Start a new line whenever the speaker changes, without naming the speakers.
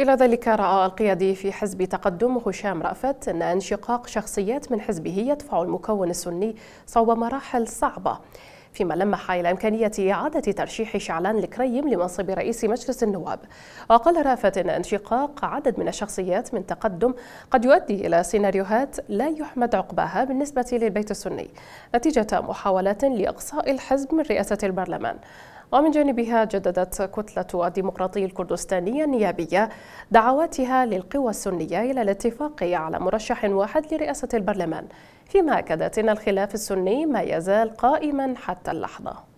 إلى ذلك رأى القيادي في حزب تقدم هشام رأفت أن انشقاق شخصيات من حزبه يدفع المكون السني صوب مراحل صعبة فيما لمح إلى إمكانية إعادة ترشيح شعلان الكريم لمنصب رئيس مجلس النواب وقال رافت إن انشقاق عدد من الشخصيات من تقدم قد يؤدي إلى سيناريوهات لا يحمد عقباها بالنسبة للبيت السني نتيجة محاولات لإقصاء الحزب من رئاسة البرلمان ومن جانبها جددت كتلة الديمقراطي الكردستاني النيابية دعواتها للقوى السنية إلى الاتفاق على مرشح واحد لرئاسة البرلمان فيما أكدت أن الخلاف السني ما يزال قائما حتى اللحظة